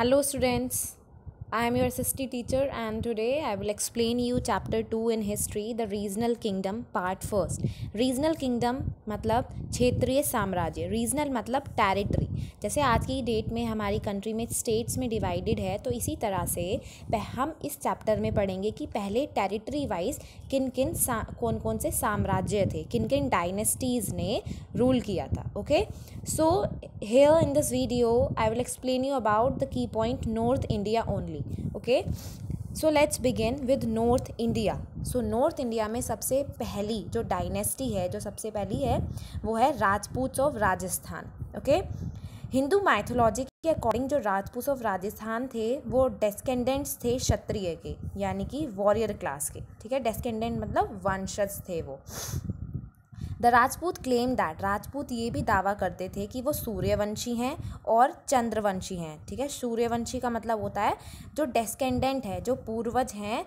Hello students I am your assistant teacher and today I will explain you chapter 2 in history the regional kingdom part first regional kingdom मतलब क्षेत्रीय साम्राज्य regional मतलब territory जैसे आज की date में हमारी कंट्री में स्टेट्स में डिवाइडेड है तो इसी तरह से हम इस चैप्टर में पढ़ेंगे कि पहले टेरिटरी वाइज किन किन कौन कौन से साम्राज्य थे किन किन डायनेस्टीज़ ने रूल किया था okay so here in this video I will explain you about the key point North India only actually okay so let's begin with North India so North India में सबसे पहली जो डायनेस्टी है जो सबसे पहली है वो है Rajput of Rajasthan okay Hindu mythology के अकॉर्डिंग जो राजपूत ऑफ राजस्थान थे वो डेस्केंडेंट्स थे क्षत्रिय के यानी कि वॉरियर क्लास के ठीक है डेस्केंडेंट मतलब वंशज थे वो the Rajput claim that Rajput ये भी दावा करते थे कि वो सूर्यवंशी हैं और चंद्रवंशी हैं ठीक है सूर्यवंशी का मतलब होता है जो डेस्केंडेंट है जो पूर्वज हैं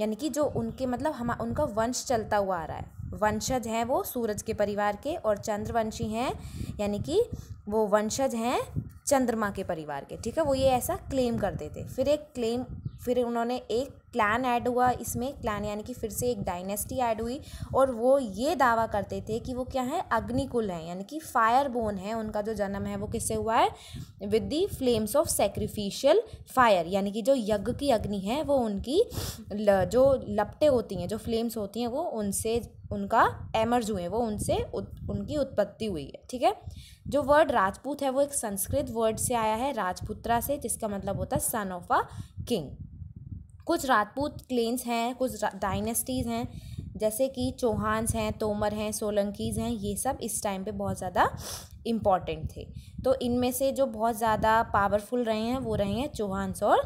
यानी कि जो उनके मतलब हम उनका वंश चलता हुआ आ रहा है वंशज हैं वो सूरज के परिवार के और चंद्रवंशी हैं यानी कि वो वंशज हैं चंद्रमा के परिवार के ठीक है वो ये ऐसा क्लेम करते थे फिर एक क्लेम फिर उन्होंने एक क्लैन ऐड हुआ इसमें क्लैन यानी कि फिर से एक डायनेस्टी ऐड हुई और वो ये दावा करते थे कि वो क्या है अग्निकुल हैं यानी कि फायर बोन है उनका जो जन्म है वो किससे हुआ है with the flames of sacrificial fire यानी कि जो यज्ञ की अग्नि है वो उनकी ल, जो लपटे होती हैं जो फ्लेम्स होती हैं वो उनसे उनका एमर्ज हुए हैं वो उनसे उत, उनकी उत्पत्ति हुई है ठीक है जो वर्ड राजपूत है वो एक संस्कृत वर्ड से आया है राजपुत्रा से जिसका मतलब होता है सन ऑफ अ किंग कुछ राजपूत क्लेन्स हैं कुछ डायनेस्टीज़ हैं जैसे कि चौहान्स हैं तोमर हैं सोलंकीज़ हैं ये सब इस टाइम पे बहुत ज़्यादा इम्पॉर्टेंट थे तो इनमें से जो बहुत ज़्यादा पावरफुल रहे हैं वो रहे हैं चौहान्स और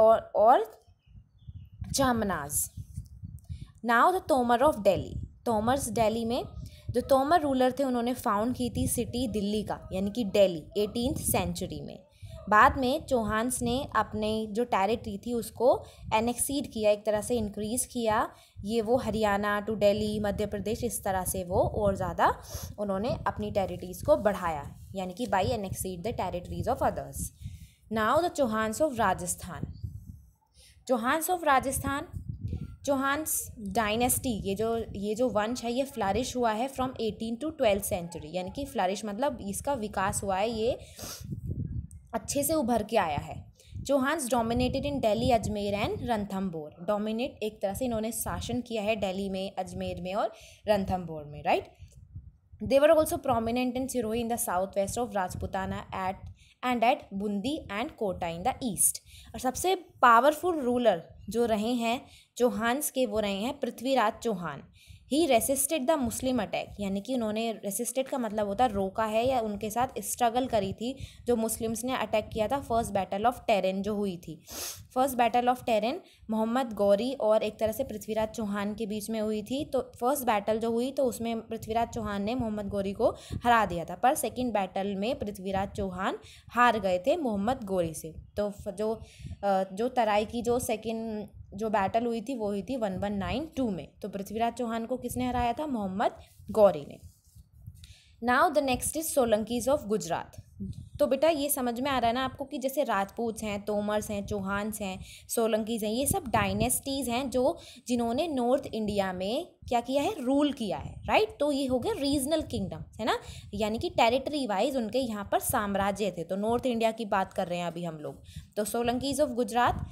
और और चामनाज now the Tomar of Delhi Tomars Delhi में जो तोमर रूलर थे उन्होंने फाउंड की थी सिटी दिल्ली का यानी कि दिल्ली एटीन सेंचुरी में बाद में चौहानस ने अपने जो टेरिटरी थी उसको एनेक्सीड किया एक तरह से इंक्रीज़ किया ये वो हरियाणा टू दिल्ली मध्य प्रदेश इस तरह से वो और ज़्यादा उन्होंने अपनी टेरिटरीज़ को बढ़ाया यानी कि by annexed the territories of others now the Chauhans of Rajasthan Chauhans of Rajasthan Chauhans dynasty ये जो ये जो वंश है ये फ्लारिश हुआ है from eighteen to twelfth century यानी कि फ्लारिश मतलब इसका विकास हुआ है ये अच्छे से उभर के आया है Chauhans dominated in Delhi Ajmer and बोर डोमिनेट एक तरह से इन्होंने शासन किया है डेली में अजमेर में और बोर में right they were also prominent in Sirohi in the south west of Rajputana at and at Bundi and Kota in the east और सबसे पावरफुल रूलर जो रहे हैं चौहान्स के वो रहे हैं पृथ्वीराज चौहान ही रेसिस्टेड द मुस्लिम अटैक यानी कि उन्होंने रेसिस्टेड का मतलब होता है रोका है या उनके साथ स्ट्रगल करी थी जो मुस्लिम्स ने अटैक किया था फर्स्ट बैटल ऑफ टेरेन जो हुई थी first battle of Tarain Mohammad Ghori और एक तरह से पृथ्वीराज चौहान के बीच में हुई थी तो फर्स्ट बैटल जो हुई तो उसमें पृथ्वीराज चौहान ने मोहम्मद गौरी को हरा दिया था पर सेकेंड बैटल में पृथ्वीराज चौहान हार गए थे मोहम्मद गौरी से तो जो जो तराई की जो सेकेंड जो बैटल हुई थी वो हुई थी वन वन नाइन टू में तो पृथ्वीराज चौहान को किसने हराया था मोहम्मद गौरी ने now the next is Solankis of Gujarat तो बेटा ये समझ में आ रहा है ना आपको कि जैसे राजपूत हैं तोमर्स हैं चौहान्स हैं सोलंकीज हैं ये सब डायनेस्टीज़ हैं जो जिन्होंने नॉर्थ इंडिया में क्या किया है रूल किया है राइट तो ये हो गया रीजनल किंगडम है ना यानी कि टेरिटरी वाइज उनके यहाँ पर साम्राज्य थे तो नॉर्थ इंडिया की बात कर रहे हैं अभी हम लोग तो सोलंकीज ऑफ गुजरात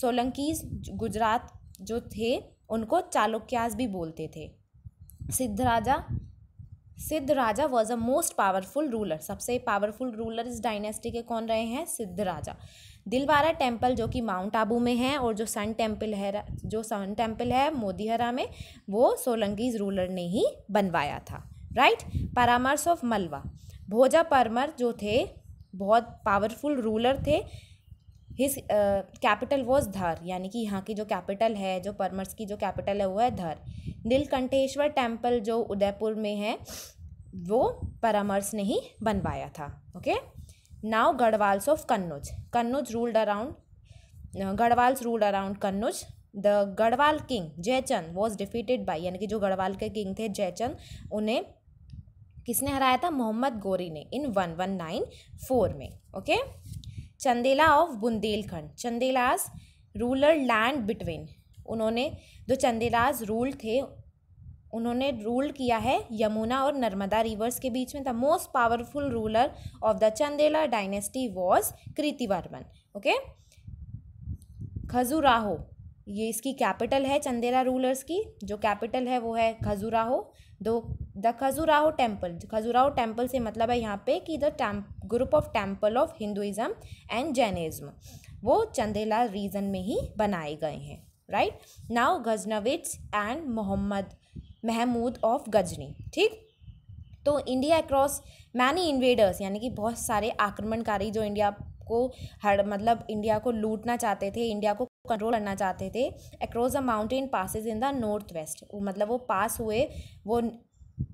सोलंकीज गुजरात जो थे उनको चालुक्यास भी बोलते थे Siddharaja Siddha Raja was a most powerful ruler सबसे पावरफुल रूलर इस डायनेस्टी के कौन रहे हैं सिद्ध राजा दिलवारा टेम्पल जो कि माउंट आबू में है और जो सन टेम्पल है जो सन टेम्पल है मोदीहरा में वो सोलंगीज रूलर ने ही बनवाया था राइट परामर्श ऑफ मलवा भोजा परमर जो थे बहुत पावरफुल रूलर थे हिज कैपिटल वॉज धार यानी कि यहाँ की जो कैपिटल है जो परमर्स की जो कैपिटल है वो है धार नीलकंठेश्वर टेम्पल जो उदयपुर में है वो परामर्श ने ही बनवाया था okay now Garhwals of Kannauj Kannauj ruled around Garhwals ruled around Kannauj the Garhwal king Jaichand was defeated by यानी कि जो गढ़वाल के किंग थे जयचंद उन्हें किसने हराया था मोहम्मद गोरी ने in one one nine four में okay okay? Chandela of Bundelkhand Chandelas ruler land between उन्होंने जो चंदेलाज रूल थे उन्होंने रूल किया है यमुना और नर्मदा रिवर्स के बीच में the most powerful ruler of the Chandela dynasty was Kritivarman okay Khajuraho ये इसकी कैपिटल है चंदेला रूलर्स की जो कैपिटल है वो है खजुराहो दो the Khajuraho temple Khajuraho temple से मतलब है यहाँ पे कि the group of temple of Hinduism and Jainism वो चंदेला रीजन में ही बनाए गए हैं right now Ghaznavids and Mohammad Mahmud of Ghazni ठीक तो इंडिया अक्रॉस मैनी इन्वेडर्स यानी कि बहुत सारे आक्रमणकारी जो इंडिया को हर मतलब इंडिया को लूटना चाहते थे इंडिया को कंट्रोल करना चाहते थे across the mountain passes in the north west मतलब वो पास हुए वो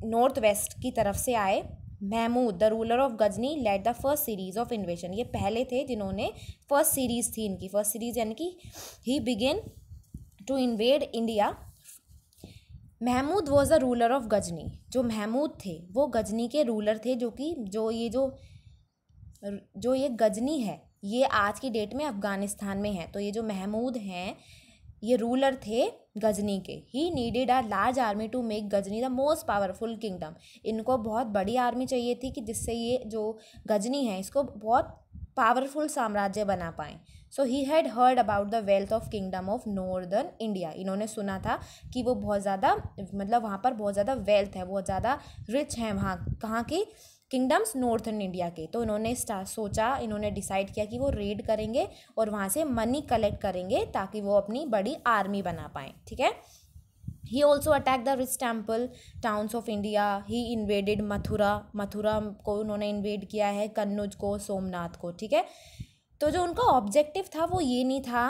नॉर्थ वेस्ट की तरफ से आए Mahmud the ruler of Ghazni led the first series of invasion ये पहले थे जिन्होंने फर्स्ट सीरीज थी इनकी फर्स्ट सीरीज यानी कि he began to invade India Mahmud was the ruler of Ghazni जो महमूद थे वो गजनी के रूलर थे जो कि जो ये जो जो ये गजनी है ये आज की डेट में अफ़गानिस्तान में है तो ये जो महमूद हैं ये रूलर थे गजनी के he needed a large army to make Ghazni the most powerful kingdom इनको बहुत बड़ी आर्मी चाहिए थी कि जिससे ये जो गजनी है इसको बहुत पावरफुल साम्राज्य बना पाएँ so he had heard about the wealth of kingdom of northern India इन्होंने सुना था कि वो बहुत ज़्यादा मतलब वहाँ पर बहुत ज़्यादा वेल्थ है बहुत ज़्यादा रिच हैं वहाँ कहाँ की किंगडम्स नॉर्थन इंडिया के तो इन्होंने सोचा इन्होंने डिसाइड किया कि वो रेड करेंगे और वहाँ से मनी कलेक्ट करेंगे ताकि वो अपनी बड़ी आर्मी बना पाएँ ठीक है he also attack the rich temple towns of India he invaded Mathura Mathura को उन्होंने इन्वेड किया है कन्नौज को सोमनाथ को ठीक है तो जो उनका ऑब्जेक्टिव था वो ये नहीं था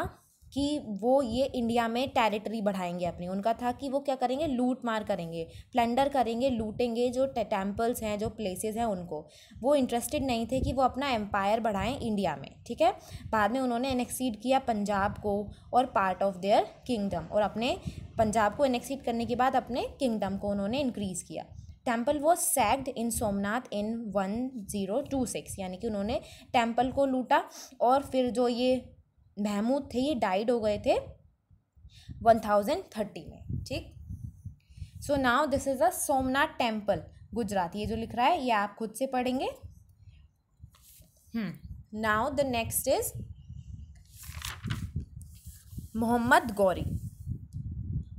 कि वो ये इंडिया में टेरिटरी बढ़ाएंगे अपनी उनका था कि वो क्या करेंगे लूट मार करेंगे प्लेंडर करेंगे लूटेंगे जो टेम्पल्स हैं जो प्लेसेस हैं उनको वो इंटरेस्टेड नहीं थे कि वो अपना एम्पायर बढ़ाएं इंडिया में ठीक है बाद में उन्होंने एनेक्सीड किया पंजाब को और पार्ट ऑफ देयर किंगडम और अपने पंजाब को एनेक्सीड करने के बाद अपने किंगडम को उन्होंने इंक्रीज़ किया टेम्पल वो sacked in Somnath in one zero two six यानी कि उन्होंने टेम्पल को लूटा और फिर जो ये महमूद थे ये डाइड हो गए थे वन थाउजेंड थर्टी में ठीक so now this is a Somnath temple Gujarat ये जो लिख रहा है ये आप खुद से पढ़ेंगे now the next is Mohammad Ghori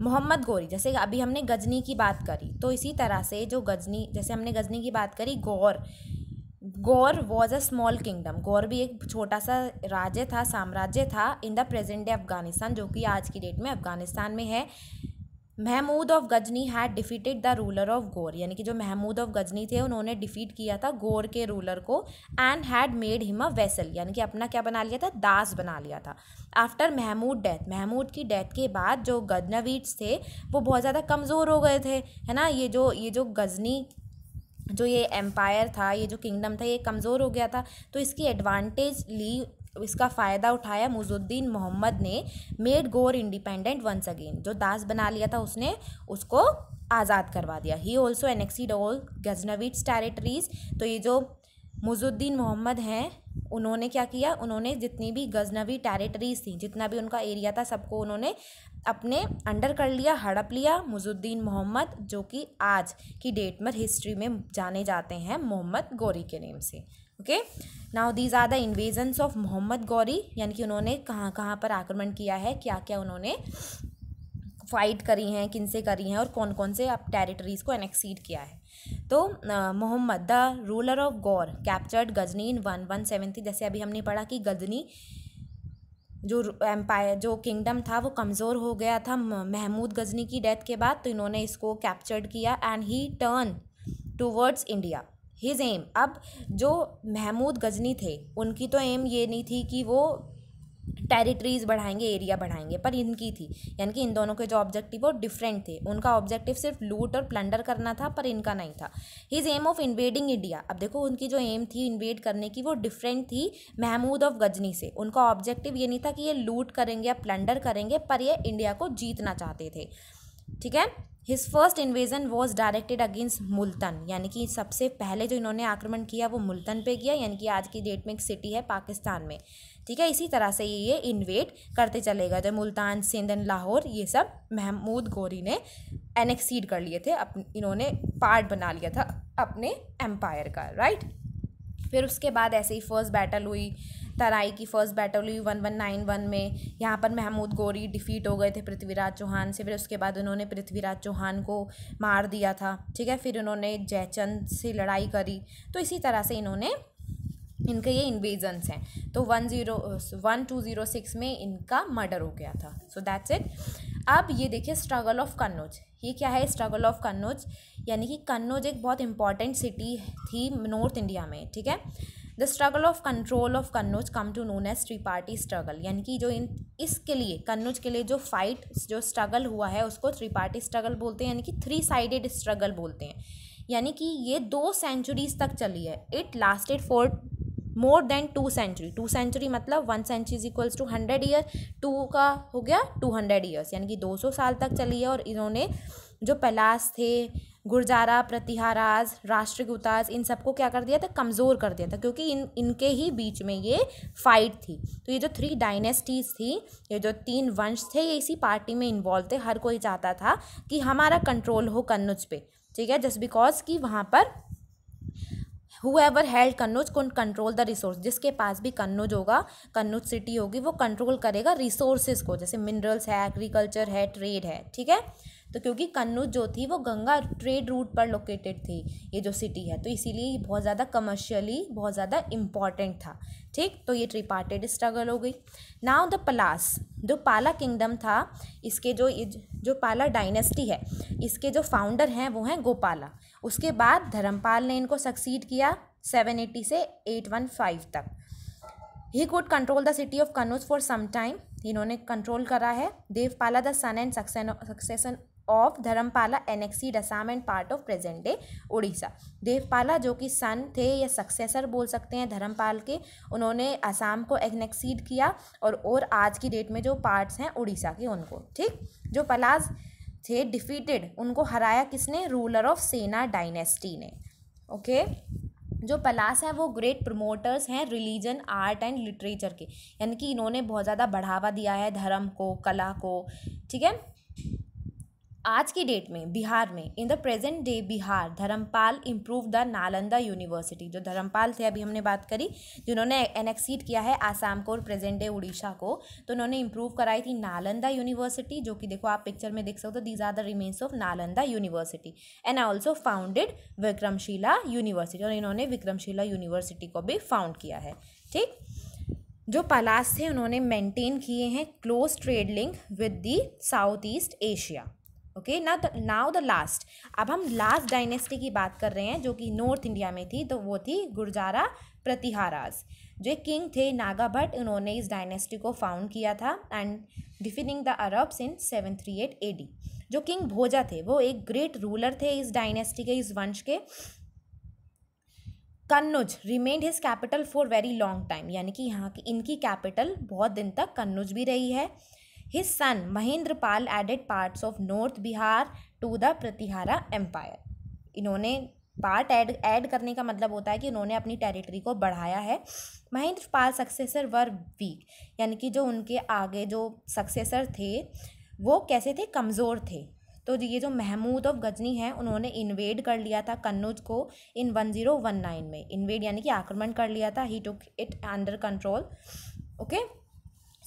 Mohammad Ghori जैसे अभी हमने गजनी की बात करी तो इसी तरह से जो गजनी जैसे हमने गजनी की बात करी Ghor Ghor was a small kingdom Ghor भी एक छोटा सा राज्य था साम्राज्य था in the present day Afghanistan जो कि आज की डेट में अफगानिस्तान में है Mahmud of Ghazni had defeated the ruler of Ghor यानी कि जो महमूद ऑफ गजनी थे उन्होंने डिफीट किया था गौर के रूलर को and had made him a vassal यानी कि अपना क्या बना लिया था दास बना लिया था आफ्टर महमूद डेथ महमूद की डेथ के बाद जो गजनवीट्स थे वो बहुत ज़्यादा कमज़ोर हो गए थे है ना ये जो ये जो गजनी जो ये एम्पायर था ये जो किंगडम था ये कमज़ोर हो गया था तो इसकी एडवांटेज ली इसका फ़ायदा उठाया मुजुद्दीन मोहम्मद ने मेड गोर इंडिपेंडेंट वंस अगेन जो दास बना लिया था उसने उसको आज़ाद करवा दिया he also annexed all Ghaznavids territories तो ये जो मुजुद्दीन मोहम्मद हैं उन्होंने क्या किया उन्होंने जितनी भी गजनवी टेरेटरीज थी जितना भी उनका एरिया था सबको उन्होंने अपने अंडर कर लिया हड़प लिया मुजुद्दीन मोहम्मद जो कि आज की डेट में हिस्ट्री में जाने जाते हैं मोहम्मद गौरी के नेम से okay now these are the invasions of Mohammad Ghori यानी कि उन्होंने कहाँ कहाँ पर आक्रमण किया है क्या क्या उन्होंने फाइट करी हैं किन से करी हैं और कौन कौन से अब टेरिटरीज़ को एनेक्सीड किया है तो Mohammad the ruler of Ghor captured Ghazni in one one seven three जैसे अभी हमने पढ़ा कि गजनी जो एम्पायर जो किंगडम था वो कमज़ोर हो गया था महमूद गजनी की डेथ के बाद तो इन्होंने इसको कैप्चर्ड किया and he turn towards India his aim अब जो महमूद गजनी थे उनकी तो एम ये नहीं थी कि वो टेरिटरीज बढ़ाएंगे एरिया बढ़ाएंगे पर इनकी थी यानी कि इन दोनों के जो ऑब्जेक्टिव वो डिफरेंट थे उनका ऑब्जेक्टिव सिर्फ लूट और प्लंडर करना था पर इनका नहीं था his aim of invading India अब देखो उनकी जो एम थी इन्वेड करने की वो डिफरेंट थी महमूद ऑफ गजनी से उनका ऑब्जेक्टिव ये नहीं था कि ये लूट करेंगे या प्लंडर करेंगे पर ये इंडिया को जीतना चाहते थे ठीक है his first invasion was directed against Multan यानी कि सबसे पहले जो इन्होंने आक्रमण किया वो मुल्तान पे किया यानी कि आज की डेट में एक सिटी है पाकिस्तान में ठीक है इसी तरह से ये इन्वेट करते चले गए तो थे मुल्तान सिंध एंड लाहौर ये सब महमूद गोरी ने एनेक्सीड कर लिए थे अप इन्होंने पार्ट बना लिया था अपने एम्पायर का राइट फिर उसके बाद ऐसे ही फ़र्स्ट बैटल हुई तराई की फ़र्स्ट बैटल हुई वन वन नाइन वन में यहाँ पर महमूद गोरी डिफ़ीट हो गए थे पृथ्वीराज चौहान से फिर उसके बाद उन्होंने पृथ्वीराज चौहान को मार दिया था ठीक है फिर उन्होंने जयचंद से लड़ाई करी तो इसी तरह से इन्होंने इनके ये इन्वेजन्स हैं तो one zero one two zero six में इनका मर्डर हो गया था सो दैट्स इट अब ये देखिए स्ट्रगल ऑफ कन्नौज ये क्या है स्ट्रगल ऑफ कन्नौज यानी कि कन्नौज एक बहुत इंपॉर्टेंट सिटी थी नॉर्थ इंडिया में ठीक है the struggle of control of Kannauj come to known as three party struggle यानी कि जो इन इसके लिए कन्नौज के लिए जो फाइट जो स्ट्रगल हुआ है उसको थ्री पार्टी स्ट्रगल बोलते हैं यानी कि थ्री साइडेड स्ट्रगल बोलते हैं यानी कि ये दो सेंचुरीज तक चली है it lasted for more than two century two century मतलब one century is equals to hundred year two का हो गया टू हंड्रेड ईयर्स यानी कि दो सौ साल तक चली है और इन्होंने जो पलास थे गुर्जारा प्रतिहाराज राष्ट्रगुताज इन सबको क्या कर दिया था कमज़ोर कर दिया था क्योंकि इन इनके ही बीच में ये फाइट थी तो ये जो थ्री डायनेस्टीज़ थी ये जो तीन वंश थे ये इसी पार्टी में इन्वॉल्व थे हर कोई चाहता था कि हमारा कंट्रोल हो कन्नुज पे ठीक है जस्ट बिकॉज कि वहाँ पर हुएवर हेल्ड कन्नौज कौन कंट्रोल द रिसोर्स जिसके पास भी कन्नौज होगा कन्नौज सिटी होगी वो कंट्रोल करेगा रिसोर्सेज को जैसे मिनरल्स है एग्रीकल्चर है ट्रेड है ठीक है तो क्योंकि कन्नूज जो थी वो गंगा ट्रेड रूट पर लोकेटेड थी ये जो सिटी है तो इसीलिए ये बहुत ज़्यादा कमर्शियली बहुत ज़्यादा इम्पॉर्टेंट था ठीक तो ये ट्रिपार्टेड स्ट्रगल हो गई नाउ द पलास जो पाला किंगडम था इसके जो जो पाला डायनेस्टी है इसके जो फाउंडर हैं वो हैं गोपाला उसके बाद धर्मपाल ने इनको सक्सीड किया सेवन एटी से एट वन फाइव तक he could control the city of Kannauj for some time इन्होंने कंट्रोल करा है Devapala the son and succession of Dharmapala annexed Assam and part of present day Orissa Devapala जो कि सन थे या सक्सेसर बोल सकते हैं धर्मपाल के उन्होंने असम को एनेक्सीड किया और और आज की डेट में जो पार्ट्स हैं उड़ीसा के उनको ठीक जो पलाज थे डिफीटेड उनको हराया किसने रूलर ऑफ सेना डायनेस्टी ने ओके जो पलास हैं वो ग्रेट प्रमोटर्स हैं रिलीजन आर्ट एंड लिटरेचर के यानी कि इन्होंने बहुत ज़्यादा बढ़ावा दिया है धर्म को कला को ठीक है आज की डेट में बिहार में in the present day Bihar Dharmapal improve the Nalanda university जो धर्मपाल थे अभी हमने बात करी जिन्होंने एनेक्सीड किया है आसाम को और प्रेजेंट डे उड़ीसा को तो उन्होंने इम्प्रूव कराई थी नालंदा यूनिवर्सिटी जो कि देखो आप पिक्चर में देख सकते हो these are the remains of Nalanda university and also founded Vikramshila university और इन्होंने विक्रमशिला यूनिवर्सिटी को भी फाउंड किया है ठीक जो पलास थे उन्होंने मेंटेन किए हैं close trade link with the south east Asia okay ना नाउ द लास्ट अब हम लास्ट डायनेस्टी की बात कर रहे हैं जो कि नॉर्थ इंडिया में थी तो वो थी गुर्जारा प्रतिहाराज जो किंग थे नागा भट्ट उन्होंने इस डायनेस्टी को फाउंड किया था and defining the Arabs in seven three eight A D जो किंग भोजा थे वो एक ग्रेट रूलर थे इस डायनेस्टी के इस वंश के Kannauj remained his capital for very long time यानी कि यहाँ की इनकी कैपिटल बहुत दिन तक कन्नुज भी रही है His son Mahendrapal added parts of North Bihar to the Pratihara Empire. इन्होंने पार्ट ऐड ऐड करने का मतलब होता है कि उन्होंने अपनी टेरिटरी को बढ़ाया है Mahendra Pal successor were weak यानी कि जो उनके आगे जो सक्सेसर थे वो कैसे थे कमज़ोर थे तो ये जो महमूद ऑफ गजनी हैं उन्होंने इन्वेड कर लिया था कन्नौज को in one zero one nine में इन्वेड यानी कि आक्रमण कर लिया था he took it under control okay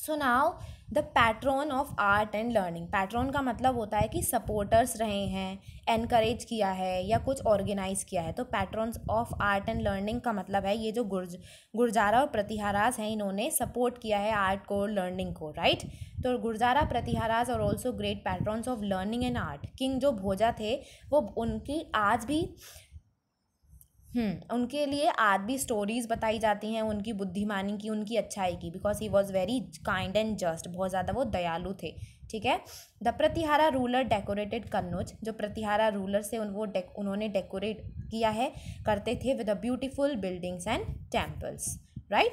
so now the patron of art and learning patron का मतलब होता है कि सपोर्टर्स रहे हैं एनकरेज किया है या कुछ ऑर्गेनाइज किया है तो patrons of art and learning का मतलब है ये जो गुर्ज गुर्जारा और प्रतिहाराज हैं इन्होंने सपोर्ट किया है आर्ट को लर्निंग को राइट तो गुर्जारा प्रतिहाराज और also great patrons of learning and art king जो भोजा थे वो उनकी आज भी हम्म। उनके लिए आज भी स्टोरीज़ बताई जाती हैं उनकी बुद्धिमानी की उनकी अच्छाई की because he was very kind and just बहुत ज़्यादा वो दयालु थे ठीक है the Pratihara ruler decorated Kannauj जो प्रतिहारा रूलर से उन वो डेक उन्होंने डेकोरेट किया है करते थे with a beautiful buildings and temples right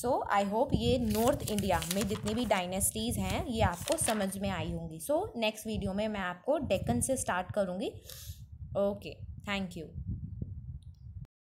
so I hope ये नॉर्थ इंडिया में जितनी भी डायनेस्टीज़ हैं ये आपको समझ में आई होंगी सो नेक्स्ट वीडियो में मैं आपको डेकन से स्टार्ट करूँगी ओके थैंक यू